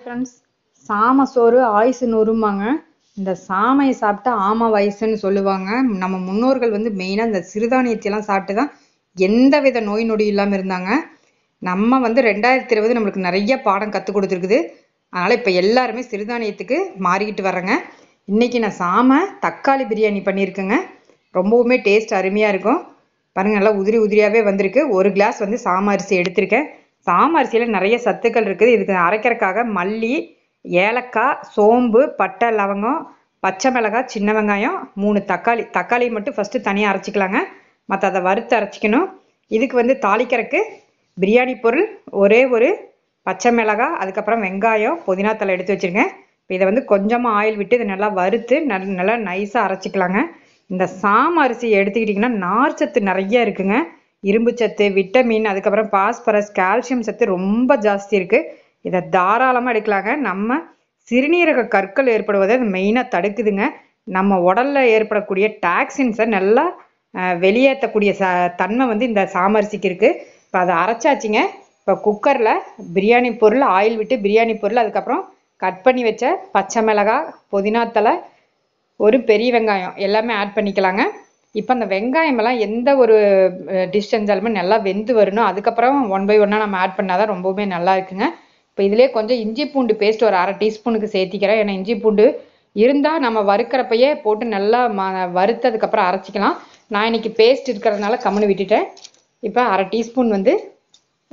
friends சாம சோறு ஆயுசு நூறுமாங்க இந்த சாமையை சாப்பிட்டா ஆமா வயசுன்னு சொல்லுவாங்க நம்ம முன்னோர்கள் வந்து மெயினாக இந்த சிறுதானியத்தையெல்லாம் சாப்பிட்டு தான் எந்த வித நோய் நொடி இல்லாமல் இருந்தாங்க நம்ம வந்து ரெண்டாயிரத்தி இருபது நம்மளுக்கு நிறைய பாடம் கற்றுக் கொடுத்துருக்குது அதனால் இப்போ எல்லாருமே சிறுதானியத்துக்கு மாறிக்கிட்டு வர்றேங்க இன்றைக்கி நான் சாமை தக்காளி பிரியாணி பண்ணியிருக்கேங்க ரொம்பவுமே டேஸ்ட் அருமையாக இருக்கும் பாருங்கள் நல்லா உதிரி உதிரியாகவே வந்திருக்கு ஒரு கிளாஸ் வந்து சாம அரிசி எடுத்திருக்கேன் சாம நிறைய சத்துக்கள் இருக்குது இதுக்கு அரைக்கிறதுக்காக மல்லி ஏலக்காய் சோம்பு பட்டை லவங்கம் பச்சை மிளகாய் சின்ன வெங்காயம் மூணு தக்காளி தக்காளி மட்டும் ஃபஸ்ட்டு தனியாக அரைச்சிக்கலாங்க மற்ற அதை வறுத்து அரைச்சிக்கணும் இதுக்கு வந்து தாளிக்கிறதுக்கு பிரியாணி பொருள் ஒரே ஒரு பச்சை மிளகாய் அதுக்கப்புறம் வெங்காயம் புதினா தலை எடுத்து வச்சுருங்க இப்போ இதை வந்து கொஞ்சமாக ஆயில் விட்டு இதை நல்லா வறுத்து நல்லா நைஸாக அரைச்சிக்கலாங்க இந்த சாம அரிசி எடுத்துக்கிட்டிங்கன்னா நார்ச்சத்து நிறைய இருக்குங்க இரும்பு சத்து விட்டமின் அதுக்கப்புறம் பாஸ்பரஸ் கால்சியம் சத்து ரொம்ப ஜாஸ்தி இருக்குது இதை தாராளமாக எடுக்கலாங்க நம்ம சிறுநீரக கற்கள் ஏற்படுவதை அது மெயினாக தடுக்குதுங்க நம்ம உடலில் ஏற்படக்கூடிய டாக்ஸின்ஸை நல்லா வெளியேற்றக்கூடிய ச தன்மை வந்து இந்த சாமரிசிக்கு இருக்குது இப்போ அதை அரைச்சாச்சுங்க இப்போ குக்கரில் பிரியாணி பொருள் ஆயில் விட்டு பிரியாணி பொருள் அதுக்கப்புறம் கட் பண்ணி வச்ச பச்சை மிளகாய் புதினாத்தலை ஒரு பெரிய வெங்காயம் எல்லாமே ஆட் பண்ணிக்கலாங்க இப்போ அந்த வெங்காயம் எல்லாம் எந்த ஒரு டிஷ் செஞ்சாலுமே நல்லா வெந்து வரணும் அதுக்கப்புறம் ஒன் பை ஒன்னாக நம்ம ஆட் பண்ணால் தான் ரொம்பவுமே நல்லா இருக்குங்க இப்போ இதிலே கொஞ்சம் இஞ்சி பூண்டு பேஸ்ட் ஒரு அரை டீஸ்பூனுக்கு சேர்த்திக்கிறேன் ஏன்னா இஞ்சி பூண்டு இருந்தால் நம்ம வறுக்கிறப்பையே போட்டு நல்லா ம வறுத்ததுக்கப்புறம் அரைச்சிக்கலாம் நான் இன்னைக்கு பேஸ்ட் இருக்கிறதுனால கம்முன்னு விட்டுட்டேன் இப்போ அரை டீஸ்பூன் வந்து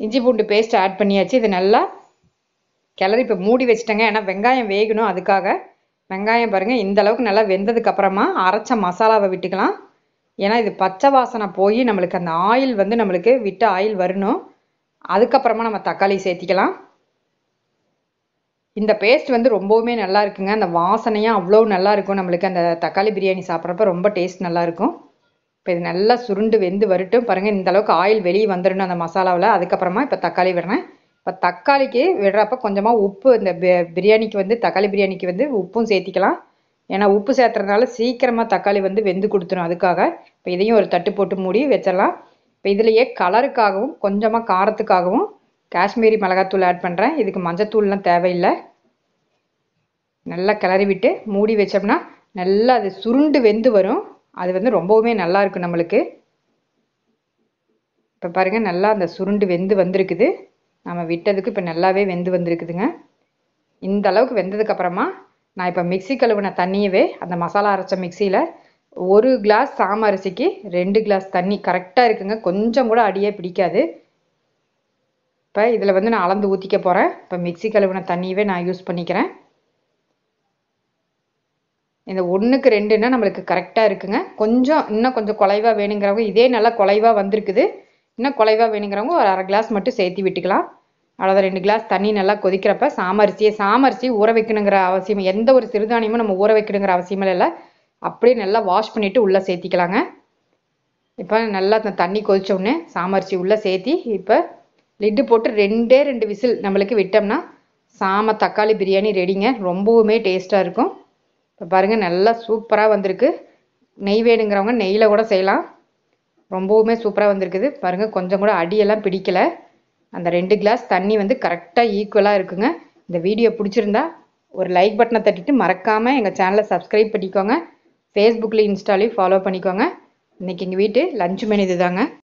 இஞ்சி பூண்டு பேஸ்ட் ஆட் பண்ணியாச்சு இது நல்லா கிளறி இப்போ மூடி வச்சுட்டேங்க ஏன்னா வெங்காயம் வேகணும் அதுக்காக வெங்காயம் பாருங்கள் இந்த அளவுக்கு நல்லா வெந்ததுக்கு அப்புறமா அரைச்ச மசாலாவை விட்டுக்கலாம் ஏன்னா இது பச்சை வாசனை போய் நம்மளுக்கு அந்த ஆயில் வந்து நம்மளுக்கு விட்டு ஆயில் வரணும் அதுக்கப்புறமா நம்ம தக்காளி சேர்த்திக்கலாம் இந்த பேஸ்ட் வந்து ரொம்பவுமே நல்லா இருக்குங்க அந்த வாசனையும் அவ்வளோ நல்லா இருக்கும் நம்மளுக்கு அந்த தக்காளி பிரியாணி சாப்பிட்றப்ப ரொம்ப டேஸ்ட் நல்லா இருக்கும் இப்போ இது நல்லா சுருண்டு வெந்து வரட்டும் பாருங்கள் இந்த அளவுக்கு ஆயில் வெளியே வந்துடணும் அந்த மசாலாவில் அதுக்கப்புறமா இப்போ தக்காளி விடுறேன் இப்போ தக்காளிக்கு விடுறப்ப கொஞ்சமாக உப்பு இந்த பிரியாணிக்கு வந்து தக்காளி பிரியாணிக்கு வந்து உப்பும் சேர்த்திக்கலாம் ஏன்னா உப்பு சேர்த்துறதுனால சீக்கிரமாக தக்காளி வந்து வெந்து கொடுத்துரும் அதுக்காக இப்போ இதையும் ஒரு தட்டு போட்டு மூடி வச்சிடலாம் இப்போ இதுலேயே கலருக்காகவும் கொஞ்சமாக காரத்துக்காகவும் காஷ்மீரி மிளகாத்தூள் ஆட் பண்ணுறேன் இதுக்கு மஞ்சத்தூள்லாம் தேவையில்லை நல்லா கிளறி விட்டு மூடி வச்சோம்னா நல்லா அது சுருண்டு வெந்து வரும் அது வந்து ரொம்பவுமே நல்லா இருக்கும் நம்மளுக்கு இப்போ பாருங்கள் நல்லா அந்த சுருண்டு வெந்து வந்திருக்குது நம்ம விட்டதுக்கு இப்போ நல்லாவே வெந்து வந்திருக்குதுங்க இந்த அளவுக்கு வெந்ததுக்கு அப்புறமா நான் இப்போ மிக்சி கழுவின தண்ணியவே அந்த மசாலா அரைச்ச மிக்சியில் ஒரு கிளாஸ் சாமரிசிக்கு அரிசிக்கு ரெண்டு கிளாஸ் தண்ணி கரெக்டாக இருக்குங்க கொஞ்சம் கூட அடியே பிடிக்காது இப்போ இதில் வந்து நான் அளந்து ஊற்றிக்க போகிறேன் இப்போ மிக்சி கழுவின தண்ணியவே நான் யூஸ் பண்ணிக்கிறேன் இந்த ஒன்றுக்கு ரெண்டுன்னா நம்மளுக்கு கரெக்டாக இருக்குங்க கொஞ்சம் இன்னும் கொஞ்சம் குலைவாக வேணுங்கிறவங்க இதே நல்லா குலைவாக வந்திருக்குது இன்னும் குலைவாக வேணுங்கிறவங்க ஒரு அரை கிளாஸ் மட்டும் சேர்த்து விட்டுக்கலாம் அதாவது ரெண்டு கிளாஸ் தண்ணி நல்லா கொதிக்கிறப்ப சாமரிசியை சாமரிசி ஊற வைக்கணுங்கிற அவசியம் எந்த ஒரு சிறுதானியமும் நம்ம ஊற வைக்கணுங்கிற அவசியம் இல்லை அப்படியே நல்லா வாஷ் பண்ணிவிட்டு உள்ளே சேர்த்திக்கலாங்க இப்போ நல்லா தண்ணி உடனே சாமரிசி உள்ளே சேர்த்தி இப்போ லிட்டு போட்டு ரெண்டே ரெண்டு விசில் நம்மளுக்கு விட்டோம்னா சாம தக்காளி பிரியாணி ரெடிங்க ரொம்பவுமே டேஸ்ட்டாக இருக்கும் இப்போ பாருங்கள் நல்லா சூப்பராக வந்திருக்கு நெய் வேணுங்கிறவங்க நெய்யில் கூட செய்யலாம் ரொம்பவுமே சூப்பராக வந்திருக்குது பாருங்கள் கொஞ்சம் கூட அடியெல்லாம் பிடிக்கலை அந்த ரெண்டு கிளாஸ் தண்ணி வந்து கரெக்டாக ஈக்குவலாக இருக்குங்க இந்த வீடியோ பிடிச்சிருந்தா ஒரு லைக் பட்டனை தட்டிட்டு மறக்காமல் எங்கள் சேனலை சப்ஸ்கிரைப் பண்ணிக்கோங்க ஃபேஸ்புக்கில் இன்ஸ்டாலையும் ஃபாலோ பண்ணிக்கோங்க இன்றைக்கி எங்கள் வீட்டு லஞ்ச் மெனு இதுதாங்க